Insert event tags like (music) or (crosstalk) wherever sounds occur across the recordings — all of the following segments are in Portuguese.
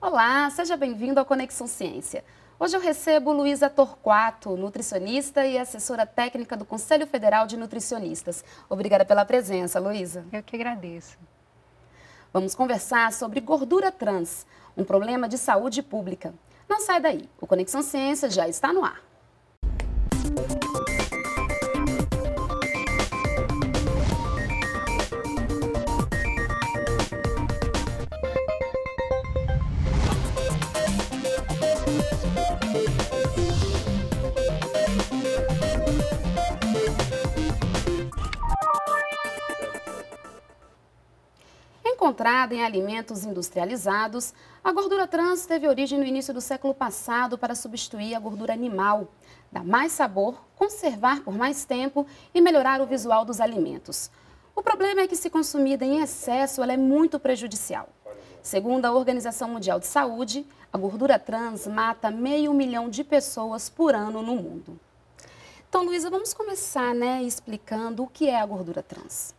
Olá, seja bem-vindo ao Conexão Ciência. Hoje eu recebo Luísa Torquato, nutricionista e assessora técnica do Conselho Federal de Nutricionistas. Obrigada pela presença, Luísa. Eu que agradeço. Vamos conversar sobre gordura trans, um problema de saúde pública. Não sai daí, o Conexão Ciência já está no ar. Encontrada em alimentos industrializados, a gordura trans teve origem no início do século passado para substituir a gordura animal, dar mais sabor, conservar por mais tempo e melhorar o visual dos alimentos. O problema é que, se consumida em excesso, ela é muito prejudicial. Segundo a Organização Mundial de Saúde, a gordura trans mata meio milhão de pessoas por ano no mundo. Então, Luísa, vamos começar né, explicando o que é a gordura trans.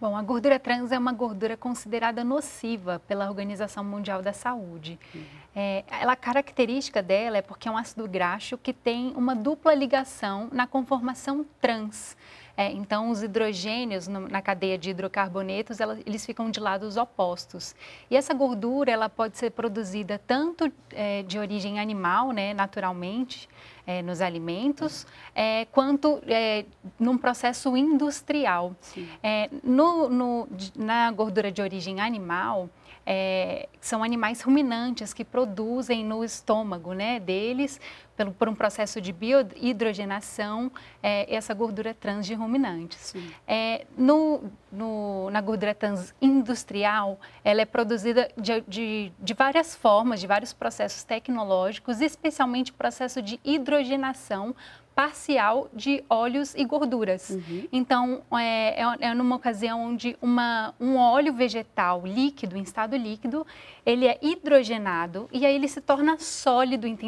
Bom, a gordura trans é uma gordura considerada nociva pela Organização Mundial da Saúde. Uhum. É, ela, a característica dela é porque é um ácido graxo que tem uma dupla ligação na conformação trans. É, então, os hidrogênios no, na cadeia de hidrocarbonetos, ela, eles ficam de lados opostos. E essa gordura, ela pode ser produzida tanto é, de origem animal, né, naturalmente, é, nos alimentos, é, quanto é, num processo industrial. É, no, no, na gordura de origem animal, é, são animais ruminantes que produzem no estômago né, deles, pelo, por um processo de biohidrogenação, é, essa gordura trans de ruminantes. É, no, no, na gordura trans industrial, ela é produzida de, de, de várias formas, de vários processos tecnológicos, especialmente o processo de hidrogenação parcial de óleos e gorduras. Uhum. Então, é, é, é, numa ocasião onde uma, um óleo vegetal líquido, em estado líquido, ele é hidrogenado e aí ele se torna sólido em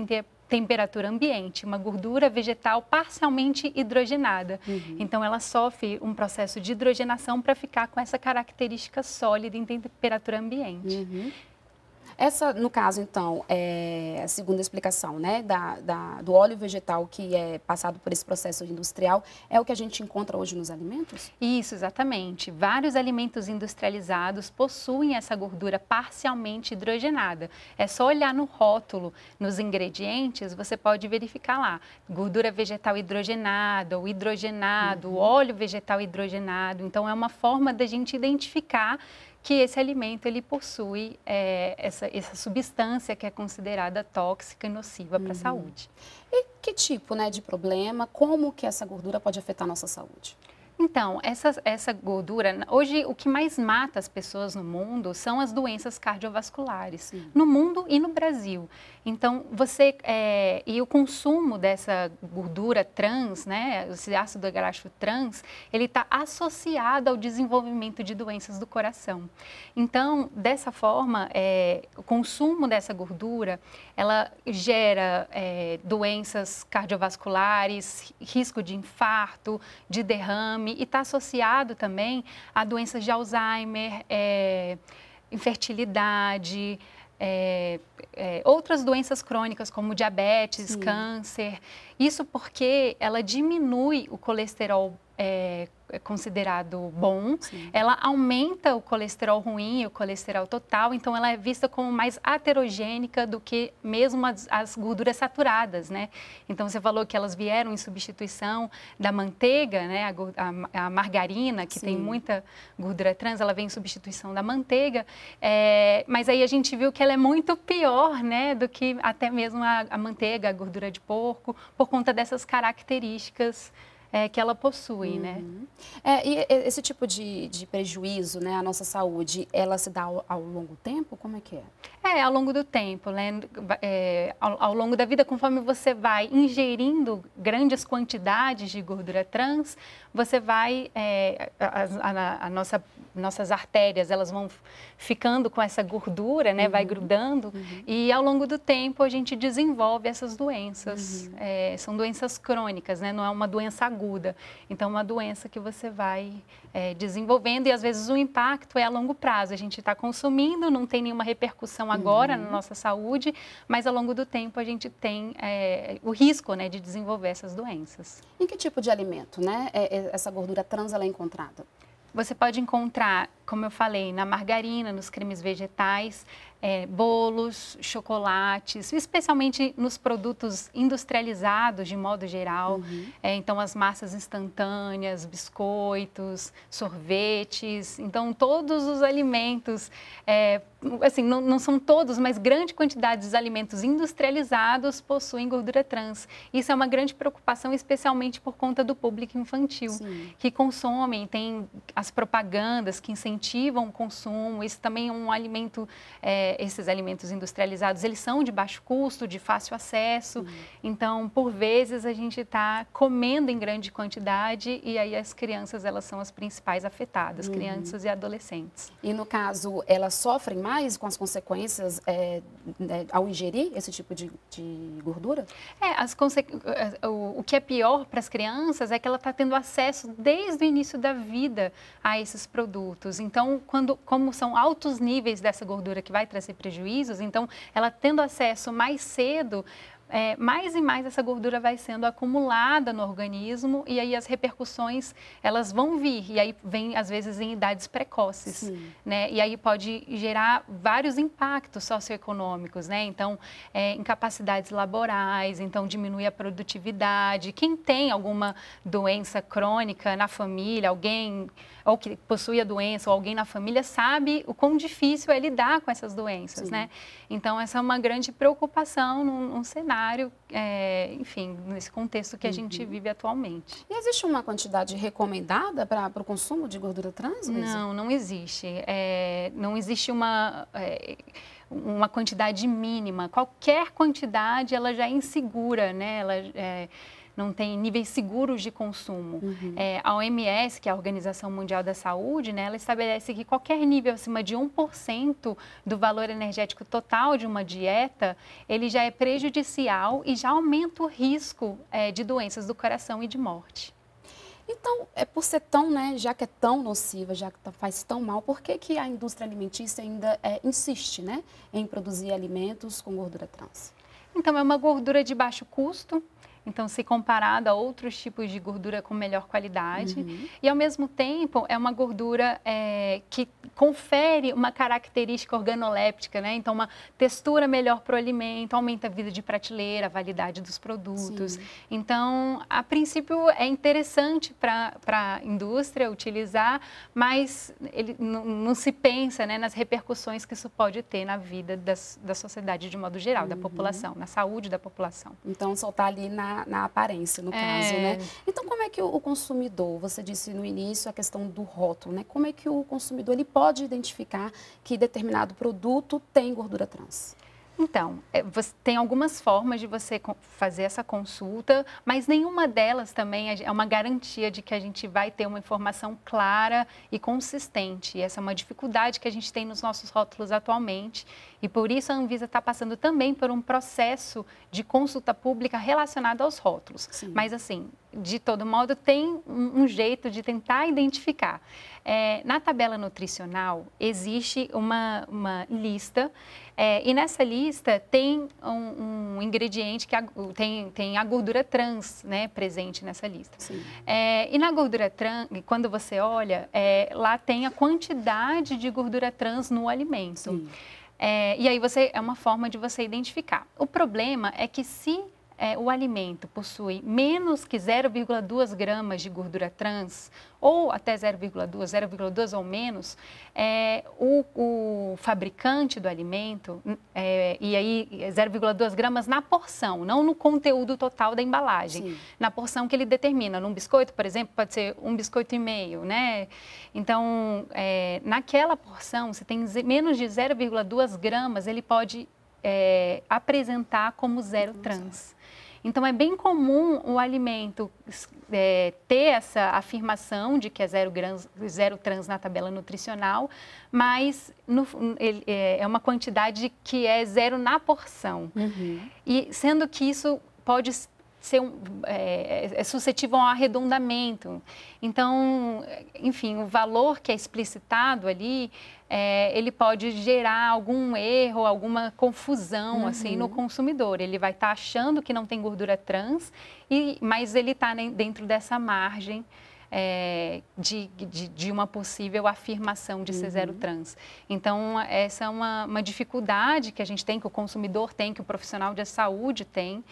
temperatura ambiente, uma gordura vegetal parcialmente hidrogenada. Uhum. Então, ela sofre um processo de hidrogenação para ficar com essa característica sólida em temperatura ambiente. Uhum. Essa, no caso, então, é a segunda explicação, né, da, da, do óleo vegetal que é passado por esse processo industrial, é o que a gente encontra hoje nos alimentos? Isso, exatamente. Vários alimentos industrializados possuem essa gordura parcialmente hidrogenada. É só olhar no rótulo, nos ingredientes, você pode verificar lá, gordura vegetal hidrogenada ou hidrogenado, uhum. óleo vegetal hidrogenado. Então, é uma forma da gente identificar que esse alimento ele possui é, essa, essa substância que é considerada tóxica e nociva uhum. para a saúde. E que tipo né, de problema, como que essa gordura pode afetar a nossa saúde? Então, essa, essa gordura, hoje o que mais mata as pessoas no mundo são as doenças cardiovasculares, Sim. no mundo e no Brasil. Então, você, é, e o consumo dessa gordura trans, né, esse ácido graxo trans, ele está associado ao desenvolvimento de doenças do coração. Então, dessa forma, é, o consumo dessa gordura, ela gera é, doenças cardiovasculares, risco de infarto, de derrame, e está associado também a doenças de Alzheimer, é, infertilidade, é, é, outras doenças crônicas como diabetes, Sim. câncer. Isso porque ela diminui o colesterol é, é, considerado bom, Sim. ela aumenta o colesterol ruim e o colesterol total, então ela é vista como mais aterogênica do que mesmo as, as, gorduras saturadas, né? Então você falou que elas vieram em substituição da manteiga, né? A, a, a margarina, que Sim. tem muita gordura trans, ela vem em substituição da manteiga, é, mas aí a gente viu que ela é muito pior, né? Do que até mesmo a, a manteiga, a gordura de porco, por conta dessas características é, que ela possui, né? uhum. né? É, e esse tipo de, de, prejuízo, né, à nossa saúde, ela se dá ao, ao, longo tempo? Como é que é? É, ao longo do tempo, né? É, ao, ao, longo da vida, conforme você vai ingerindo grandes quantidades de gordura trans, você vai, é, a, a, a nossa, nossas artérias, elas vão ficando com essa gordura, né? Uhum. Vai grudando. Uhum. E ao longo do tempo a gente desenvolve essas doenças. Uhum. É, são doenças crônicas, né? Não é uma doença aguda. Então, é uma doença que você vai é, desenvolvendo e às vezes o impacto é a longo prazo. A gente está consumindo, não tem nenhuma repercussão agora na uhum. nossa saúde, mas ao longo do tempo a gente tem é, o risco, né, de desenvolver essas doenças. Em que tipo de alimento, né? É, é, essa gordura trans ela é encontrada? Você pode encontrar, como eu falei, na margarina, nos cremes vegetais, é, bolos, chocolates, especialmente nos produtos industrializados de modo geral. Uhum. É, então, as massas instantâneas, biscoitos, sorvetes. Então, todos os alimentos é, assim, não, não, são todos, mas grande quantidade dos alimentos industrializados possuem gordura trans. Isso é uma grande preocupação, especialmente por conta do público infantil, Sim. que consomem, tem as propagandas que incentivam o consumo. Isso também é um alimento, é, esses alimentos industrializados, eles são de baixo custo, de fácil acesso. Uhum. Então, por vezes, a gente está comendo em grande quantidade e aí as crianças, elas são as principais afetadas, uhum. crianças e adolescentes. E no caso, elas sofrem mais? com as consequências é, né, ao ingerir esse tipo de, de gordura? É, as é, o, o que é pior para as crianças é que ela está tendo acesso desde o início da vida a esses produtos. Então, quando, como são altos níveis dessa gordura que vai trazer prejuízos, então ela tendo acesso mais cedo, é, mais e mais essa gordura vai sendo acumulada no organismo e aí as repercussões elas vão vir e aí vem às vezes em idades precoces, Sim. né? E aí pode gerar vários impactos socioeconômicos, né? Então, é, incapacidades laborais, então diminui a produtividade. Quem tem alguma doença crônica na família, alguém ou que possui a doença, ou alguém na família, sabe o quão difícil é lidar com essas doenças, Sim. né? Então, essa é uma grande preocupação num, num cenário, é, enfim, nesse contexto que a uhum. gente vive atualmente. E existe uma quantidade recomendada para o consumo de gordura trans? Luísa? Não, não existe. É, não existe uma... É, uma quantidade mínima, qualquer quantidade ela já é insegura, né? Ela, é, não tem níveis seguros de consumo. Uhum. É, a OMS, que é a Organização Mundial da Saúde, né, ela estabelece que qualquer nível acima de 1% do valor energético total de uma dieta, ele já é prejudicial e já aumenta o risco é, de doenças do coração e de morte. Então, é por ser tão, né, já que é tão nociva, já que tá, faz tão mal, por que, que a indústria alimentícia ainda é, insiste né, em produzir alimentos com gordura trans? Então, é uma gordura de baixo custo, então, se comparado a outros tipos de gordura com melhor qualidade. Uhum. E, ao mesmo tempo, é uma gordura é, que confere uma característica organoléptica, né? Então, uma textura melhor para o alimento, aumenta a vida de prateleira, a validade dos produtos. Sim. Então, a princípio, é interessante para a indústria utilizar, mas ele não, se pensa né, nas repercussões que isso pode ter na vida das, da sociedade de modo geral, uhum. da população, na saúde da população. Então, soltar ali na na, aparência, no é. caso, né? É. Então, como é que o, o, consumidor, você disse no início a questão do rótulo, né? Como é que o consumidor ele pode identificar que determinado produto tem gordura trans? Então, é, tem algumas formas de você fazer essa consulta, mas nenhuma delas também é, é uma garantia de que a gente vai ter uma informação clara e consistente. essa é uma dificuldade que a gente tem nos nossos rótulos atualmente. E por isso a Anvisa está passando também por um processo de consulta pública relacionado aos rótulos. Sim. Mas assim, de todo modo, tem um jeito de tentar identificar. É, na tabela nutricional, existe uma, uma lista, é, e nessa lista tem um, um ingrediente que a, tem, tem a gordura trans né, presente nessa lista. É, e na gordura trans, quando você olha, é, lá tem a quantidade de gordura trans no alimento. É, e aí você é uma forma de você identificar. O problema é que se é, o alimento possui menos que 0,2 gramas de gordura trans, ou até 0,2, 0,2 ou menos, é, o, o, fabricante do alimento, é, e aí 0,2 é, gramas na porção, não no conteúdo total da embalagem, Sim. na porção que ele determina. Num biscoito, por exemplo, pode ser um biscoito e meio, né? Então, é, naquela porção, se tem menos de 0,2 gramas, ele pode é, apresentar como zero trans. Então, é bem comum o alimento é, ter essa afirmação de que é zero, grans, zero trans na tabela nutricional, mas no, ele, é, é uma quantidade que é zero na porção. Uhum. E sendo que isso pode ser um, é, é, é suscetível a um arredondamento. Então, enfim, o valor que é explicitado ali, é, ele pode gerar algum erro, alguma confusão uhum. assim no consumidor. Ele vai estar tá achando que não tem gordura trans, e, mas ele está dentro dessa margem. É, de, de, de, uma possível afirmação de ser uhum. zero trans. Então, essa é uma, uma dificuldade que a gente tem, que o consumidor tem, que o profissional de saúde tem,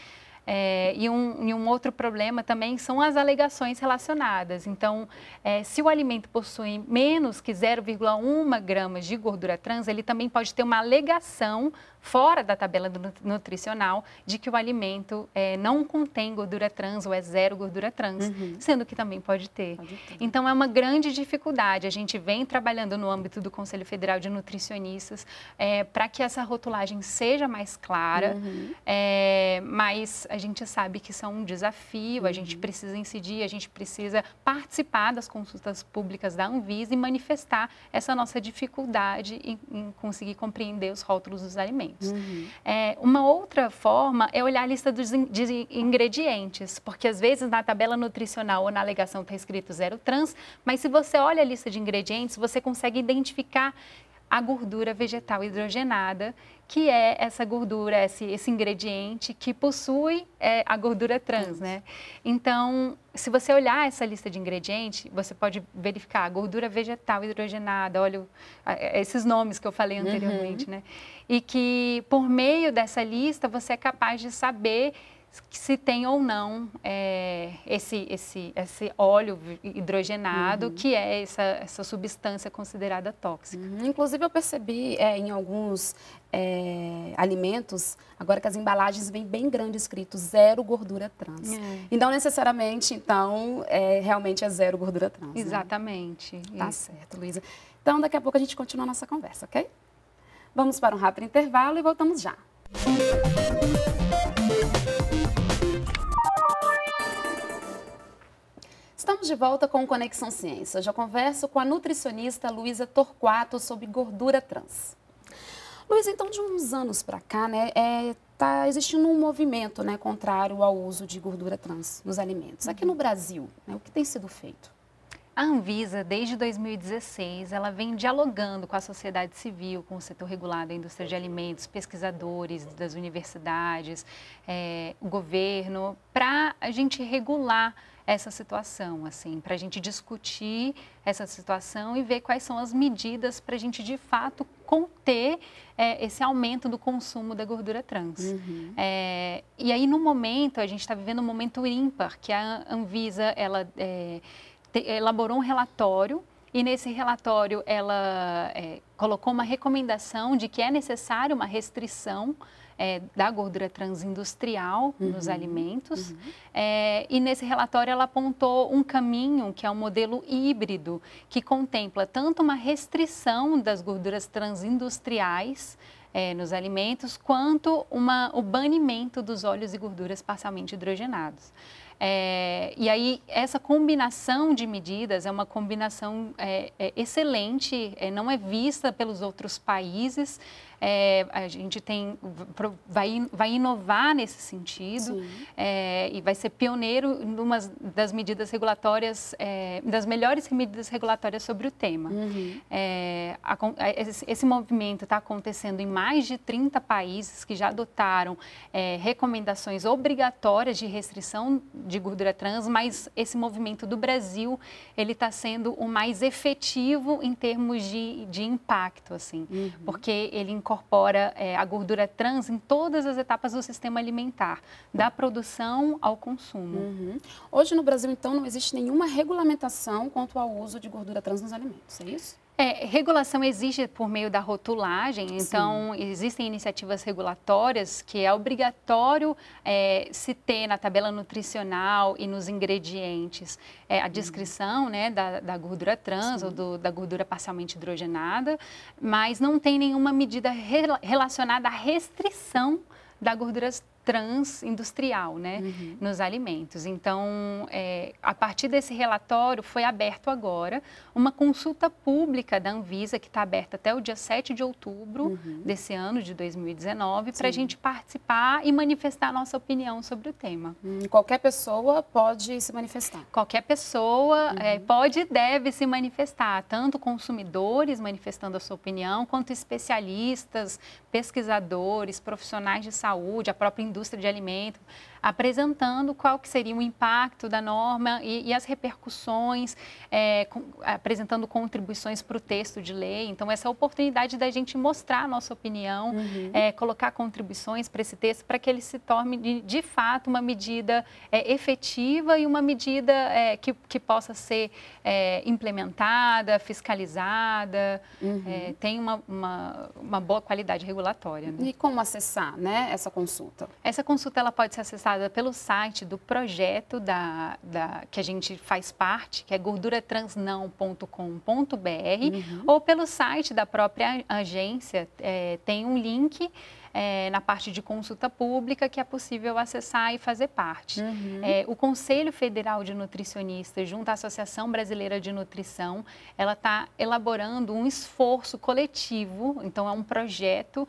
é, e, um, e, um, outro problema também são as alegações relacionadas. Então, é, se o alimento possui menos que 0,1 gramas de gordura trans, ele também pode ter uma alegação fora da tabela nutricional de que o alimento é, não contém gordura trans ou é zero gordura trans, uhum. sendo que também pode ter. pode ter. Então é uma grande dificuldade. A gente vem trabalhando no âmbito do Conselho Federal de Nutricionistas é, para que essa rotulagem seja mais clara, uhum. é, mas a a gente sabe que são um desafio, uhum. a gente uhum. precisa incidir, a gente precisa participar das consultas públicas da Anvisa e manifestar essa nossa dificuldade em, em conseguir compreender os rótulos dos alimentos. Uhum. É, uma outra forma é olhar a lista dos in, de ingredientes, porque às vezes na tabela nutricional ou na alegação está escrito zero trans, mas se você olha a lista de ingredientes, você consegue identificar a gordura vegetal hidrogenada, que é essa gordura, esse, esse ingrediente que possui é, a gordura trans, né? Então, se você olhar essa lista de ingredientes, você pode verificar gordura vegetal hidrogenada, olha esses nomes que eu falei anteriormente, uhum. né? E que por meio dessa lista você é capaz de saber se tem ou não é, esse, esse, esse óleo hidrogenado, uhum. que é essa, essa substância considerada tóxica. Uhum. Inclusive, eu percebi é, em alguns é, alimentos, agora que as embalagens vêm bem grande escrito, zero gordura trans. É. E não necessariamente, então, é, realmente é zero gordura trans. Né? Exatamente. Né? Tá Isso. certo, Luísa. Então, daqui a pouco a gente continua a nossa conversa, ok? Vamos para um rápido intervalo e voltamos já. Música de volta com Conexão Ciência. Já converso com a nutricionista Luísa Torquato sobre gordura trans. Luísa, então, de uns anos para cá, né, é, tá existindo um movimento né, contrário ao uso de gordura trans nos alimentos. Aqui no Brasil, né, o que tem sido feito? A Anvisa, desde 2016, ela vem dialogando com a sociedade civil, com o setor regulado da indústria de alimentos, pesquisadores das universidades, é, o governo, para a gente regular essa situação, assim, para a gente discutir essa situação e ver quais são as medidas para a gente de fato conter é, esse aumento do consumo da gordura trans. Uhum. É, e aí no momento a gente está vivendo um momento ímpar que a Anvisa ela é, te, elaborou um relatório e nesse relatório ela é, colocou uma recomendação de que é necessário uma restrição é, da gordura transindustrial uhum. nos alimentos. Uhum. É, e nesse relatório ela apontou um caminho que é um modelo híbrido, que contempla tanto uma restrição das gorduras transindustriais é, nos alimentos, quanto uma, o banimento dos óleos e gorduras parcialmente hidrogenados. É, e aí, essa combinação de medidas é uma combinação é, é, excelente, é, não é vista pelos outros países. É, a gente tem vai, vai inovar nesse sentido é, e vai ser pioneiro numa das medidas regulatórias, é, das melhores medidas regulatórias sobre o tema. Uhum. É, a, é, esse, esse, movimento está acontecendo em mais de 30 países que já adotaram é, recomendações obrigatórias de restrição de gordura trans, mas esse movimento do Brasil ele está sendo o mais efetivo em termos de, de impacto, assim, uhum. porque ele incorpora é, a gordura trans em todas as etapas do sistema alimentar, da produção ao consumo. Uhum. Hoje no Brasil, então, não existe nenhuma regulamentação quanto ao uso de gordura trans nos alimentos, é isso? É, regulação existe por meio da rotulagem, então existem iniciativas regulatórias que é obrigatório é, se ter na tabela nutricional e nos ingredientes é, a hum. descrição hum. né, da, da, gordura trans Sim. ou do, da gordura parcialmente hidrogenada, mas não tem nenhuma medida re, relacionada à restrição da gordura trans industrial né, uhum. nos alimentos. Então, é, a partir desse relatório, foi aberto agora uma consulta pública da Anvisa, que está aberta até o dia 7 de outubro uhum. desse ano, de 2019, para a gente participar e manifestar a nossa opinião sobre o tema. Hum, qualquer pessoa pode se manifestar? Qualquer pessoa uhum. é, pode e deve se manifestar, tanto consumidores manifestando a sua opinião, quanto especialistas, pesquisadores, profissionais de saúde, a própria indústria indústria de alimento, apresentando qual que seria o impacto da norma e, e as repercussões, é, com, apresentando contribuições para o texto de lei. Então, essa é a oportunidade da gente mostrar a nossa opinião, uhum. é, colocar contribuições para esse texto para que ele se torne, de, de fato, uma medida é, efetiva e uma medida é, que, que possa ser é, implementada, fiscalizada, uhum. é, tem uma, uma, uma, boa qualidade regulatória. Né? E como acessar né, essa consulta? Essa consulta ela pode ser acessada pelo site do projeto da, da que a gente faz parte, que é gorduratransnão.com.br, uhum. ou pelo site da própria agência, é, tem um link é, na parte de consulta pública que é possível acessar e fazer parte. Uhum. É, o Conselho Federal de Nutricionistas, junto à Associação Brasileira de Nutrição, ela está elaborando um esforço coletivo, então é um projeto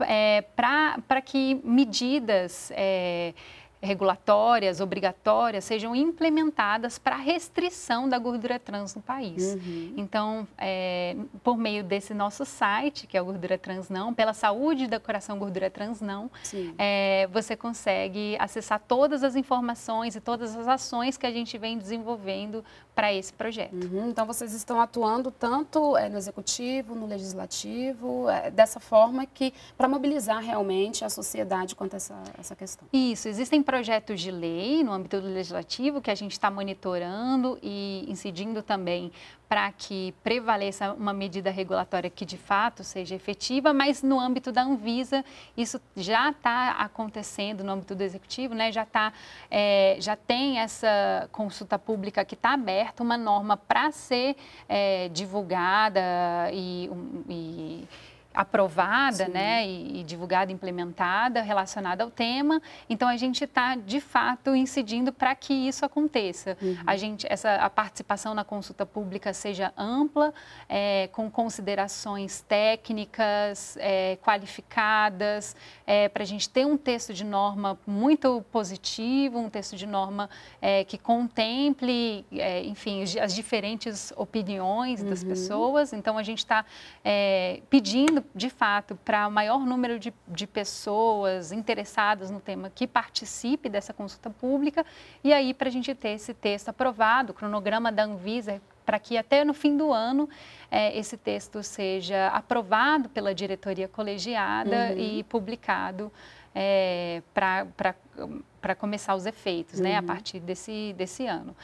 é, para que medidas é, regulatórias, obrigatórias, sejam implementadas para a restrição da gordura trans no país. Uhum. Então, é, por meio desse nosso site, que é o Gordura Trans Não, pela saúde da coração Gordura Trans Não, é, você consegue acessar todas as informações e todas as ações que a gente vem desenvolvendo para esse projeto. Uhum. Então, vocês estão atuando tanto é, no executivo, no legislativo, é, dessa forma que para mobilizar realmente a sociedade quanto a essa, essa questão. Isso, existem projetos de lei no âmbito do legislativo que a gente está monitorando e incidindo também para que prevaleça uma medida regulatória que de fato seja efetiva, mas no âmbito da Anvisa isso já está acontecendo no âmbito do executivo, né? Já tá, é, já tem essa consulta pública que está aberta, uma norma para ser é, divulgada e, e aprovada, né, e, e, divulgada, implementada, relacionada ao tema. Então a gente está de fato incidindo para que isso aconteça. Uhum. A gente, essa a participação na consulta pública seja ampla, é, com considerações técnicas é, qualificadas, é, para a gente ter um texto de norma muito positivo, um texto de norma é, que contemple, é, enfim, as diferentes opiniões das uhum. pessoas. Então a gente está é, pedindo de fato para o maior número de, de pessoas interessadas no tema que participe dessa consulta pública e aí para a gente ter esse texto aprovado, o cronograma da Anvisa para que até no fim do ano é, esse texto seja aprovado pela diretoria colegiada uhum. e publicado é, para para começar os efeitos, uhum. né, a uhum. partir desse, desse ano.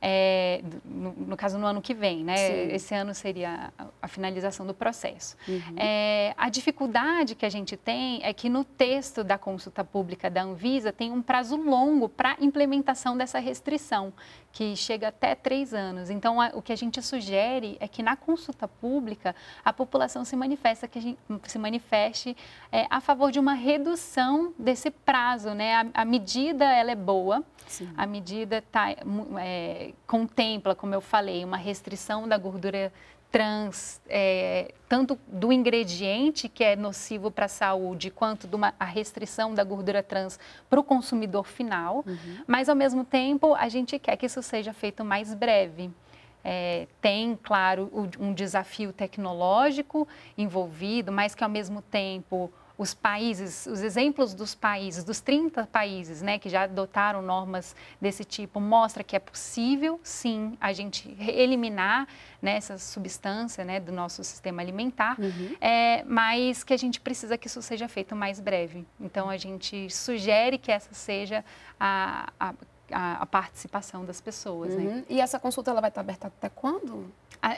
É, no, no, caso, no ano que vem, né, Sim. esse ano seria a, a finalização do processo. Uhum. É, a dificuldade que a gente tem é que no texto da consulta pública da Anvisa tem um prazo longo para implementação dessa restrição, que chega até três anos. Então, a, o que a gente sugere é que na consulta pública a população se manifesta, que a gente, se manifeste é, a favor de uma redução desse prazo, né, a, a medida ela é boa, Sim. a medida tá, é, contempla, como eu falei, uma restrição da gordura trans, é, tanto do ingrediente que é nocivo para a saúde, quanto de uma, a restrição da gordura trans para o consumidor final, uhum. mas ao mesmo tempo a gente quer que isso seja feito mais breve. É, tem, claro, um desafio tecnológico envolvido, mas que ao mesmo tempo os países, os exemplos dos países, dos 30 países né, que já adotaram normas desse tipo, mostra que é possível, sim, a gente eliminar né, essa substância né, do nosso sistema alimentar, uhum. é, mas que a gente precisa que isso seja feito mais breve. Então, a gente sugere que essa seja a, a, a participação das pessoas. Né. Uhum. Né? E essa consulta ela vai estar aberta até quando?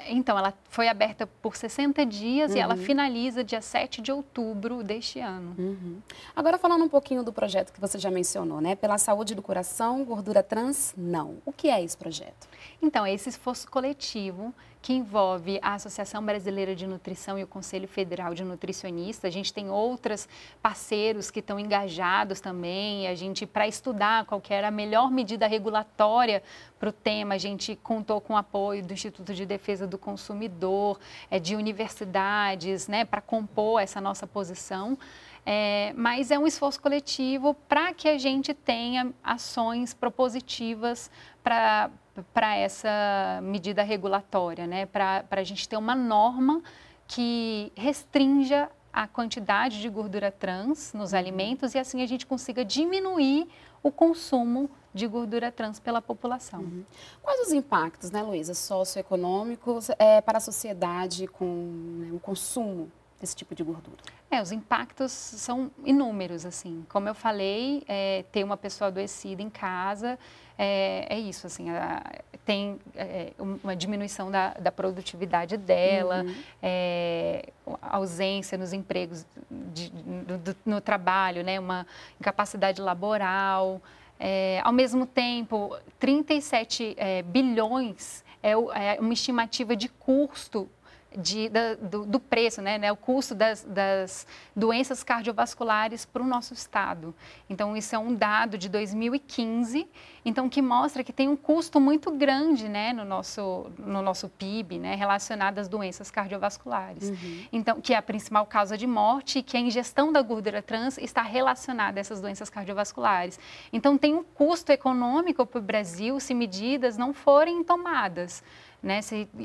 Então, ela foi aberta por 60 dias uhum. e ela uhum. finaliza dia 7 de outubro deste ano. Uhum. Agora, falando um pouquinho do projeto que você já mencionou, né? Pela saúde do coração, gordura trans, não. O que é esse projeto? Então, é esse esforço coletivo que envolve a Associação Brasileira de Nutrição e o Conselho Federal de Nutricionistas. A gente tem outros parceiros que estão engajados também, a gente para estudar qual que era a melhor medida regulatória para o tema. A gente contou com o apoio do Instituto de Defesa do Consumidor, é, de universidades, né, para compor essa nossa posição. É, mas é um esforço coletivo para que a gente tenha ações propositivas para essa medida regulatória, né? para a gente ter uma norma que restrinja a quantidade de gordura trans nos alimentos e assim a gente consiga diminuir o consumo de gordura trans pela população. Uhum. Quais os impactos, né, Luísa, socioeconômicos é, para a sociedade com né, o consumo desse tipo de gordura? É, os impactos são inúmeros, assim. Como eu falei, é, ter uma pessoa adoecida em casa é, é isso, assim, a, tem é, uma diminuição da, da produtividade dela, uhum. ausência nos empregos, de, do, do, no trabalho, né, uma incapacidade laboral, é, ao mesmo tempo, 37 é, bilhões é, é uma estimativa de custo de, da, do, do, preço, né, né, o custo das, das doenças cardiovasculares para o nosso estado. Então, isso é um dado de 2015, então que mostra que tem um custo muito grande né, no, nosso, no nosso PIB né, relacionado às doenças cardiovasculares. Uhum. Então, que é a principal causa de morte, e que a ingestão da gordura trans está relacionada a essas doenças cardiovasculares. Então, tem um custo econômico para o Brasil se medidas não forem tomadas. Né?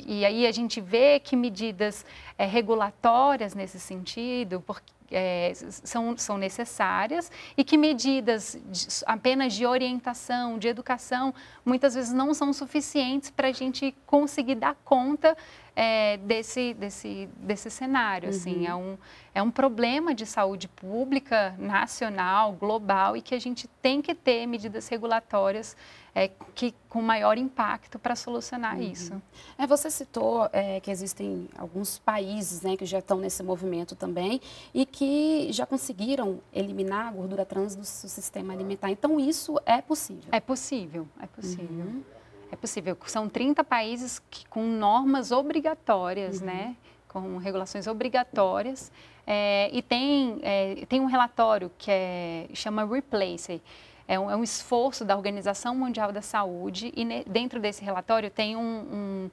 E aí a gente vê que medidas é, regulatórias nesse sentido, porque é, são, são necessárias e que medidas de, apenas de orientação, de educação, muitas vezes não são suficientes para a gente conseguir dar conta é, desse, desse, desse cenário. Assim. Uhum. Assim, é, um, é um problema de saúde pública nacional, global e que a gente tem que ter medidas regulatórias é, que com maior impacto para solucionar uhum. isso. É, você citou é, que existem alguns países né, que já estão nesse movimento também e que já conseguiram eliminar a gordura trans do sistema alimentar. Então, isso é possível? É possível, é possível. Uhum. É possível. São 30 países que, com normas obrigatórias, uhum. né? com regulações obrigatórias. É, e tem, é, tem um relatório que é, chama Replace, é um, é um esforço da Organização Mundial da Saúde e ne, dentro desse relatório tem um, um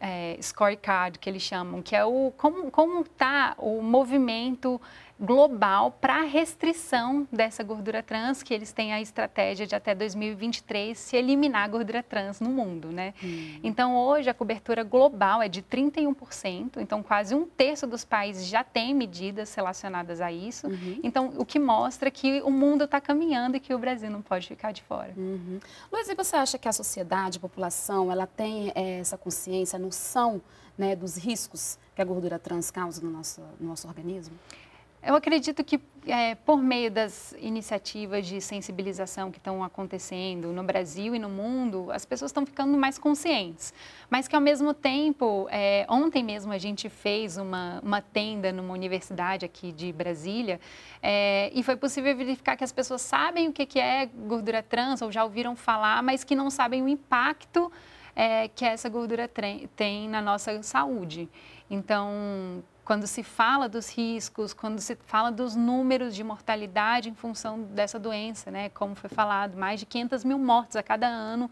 é, scorecard que eles chamam, que é o como está o movimento global para a restrição dessa gordura trans, que eles têm a estratégia de até 2023 se eliminar a gordura trans no mundo, né? Hum. Então, hoje a cobertura global é de 31%, então quase um terço dos países já tem medidas relacionadas a isso. Uhum. Então, o que mostra que o mundo está caminhando e que o Brasil não pode ficar de fora. Uhum. Luiz, e você acha que a sociedade, a população, ela tem é, essa consciência, a noção né, dos riscos que a gordura trans causa no nosso, no nosso organismo? Eu acredito que é, por meio das iniciativas de sensibilização que estão acontecendo no Brasil e no mundo, as pessoas estão ficando mais conscientes. Mas que, ao mesmo tempo, é, ontem mesmo a gente fez uma, uma tenda numa universidade aqui de Brasília é, e foi possível verificar que as pessoas sabem o que, que é gordura trans ou já ouviram falar, mas que não sabem o impacto é, que essa gordura tem na nossa saúde. Então, quando se fala dos riscos, quando se fala dos números de mortalidade em função dessa doença, né? Como foi falado, mais de 500 mil mortes a cada ano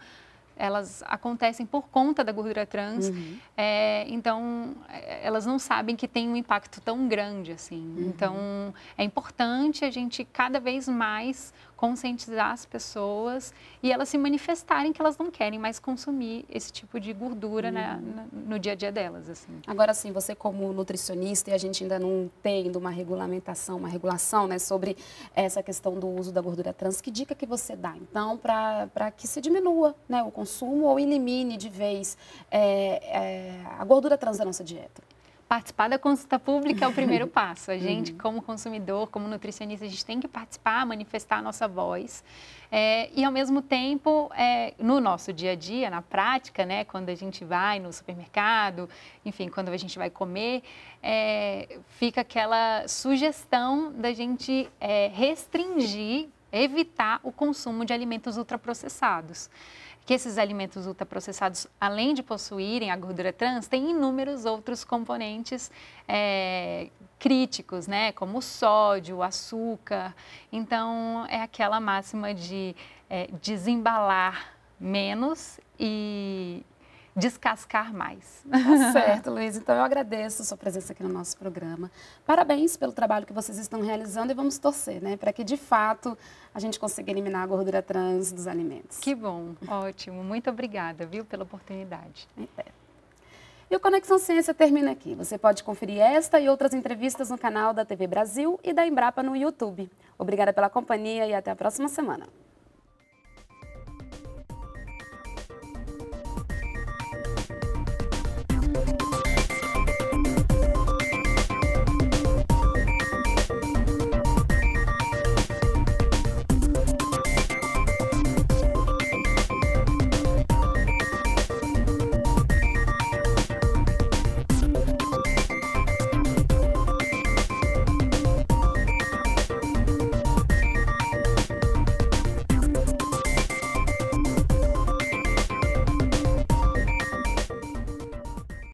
elas acontecem por conta da gordura trans, uhum. é, então é, elas não sabem que tem um impacto tão grande assim. Uhum. Então é importante a gente cada vez mais conscientizar as pessoas e elas se manifestarem que elas não querem mais consumir esse tipo de gordura né, uhum. né, no dia a dia delas. Assim. Agora sim, você como nutricionista, e a gente ainda não tem uma regulamentação, uma regulação né, sobre essa questão do uso da gordura trans, que dica que você dá, então, para que se diminua né, o consumo ou elimine de vez é, é, a gordura trans da nossa dieta? participar da consulta pública é o primeiro (laughs) passo. A gente, uhum. como consumidor, como nutricionista, a gente tem que participar, manifestar a nossa voz. É, e, ao mesmo tempo, é, no nosso dia a dia, na prática, né, quando a gente vai no supermercado, enfim, quando a gente vai comer, é, fica aquela sugestão da gente é, restringir, evitar o consumo de alimentos ultraprocessados que esses alimentos ultraprocessados, além de possuírem a gordura trans, têm inúmeros outros componentes é, críticos, né? Como o sódio, o açúcar. Então, é aquela máxima de é, desembalar menos e descascar mais. Tá certo, Luiz. Então eu agradeço a sua presença aqui no nosso programa. Parabéns pelo trabalho que vocês estão realizando e vamos torcer, né, para que de fato a gente consiga eliminar a gordura trans dos alimentos. Que bom, ótimo. Muito obrigada, viu, pela oportunidade. É. E o Conexão Ciência termina aqui. Você pode conferir esta e outras entrevistas no canal da TV Brasil e da Embrapa no YouTube. Obrigada pela companhia e até a próxima semana.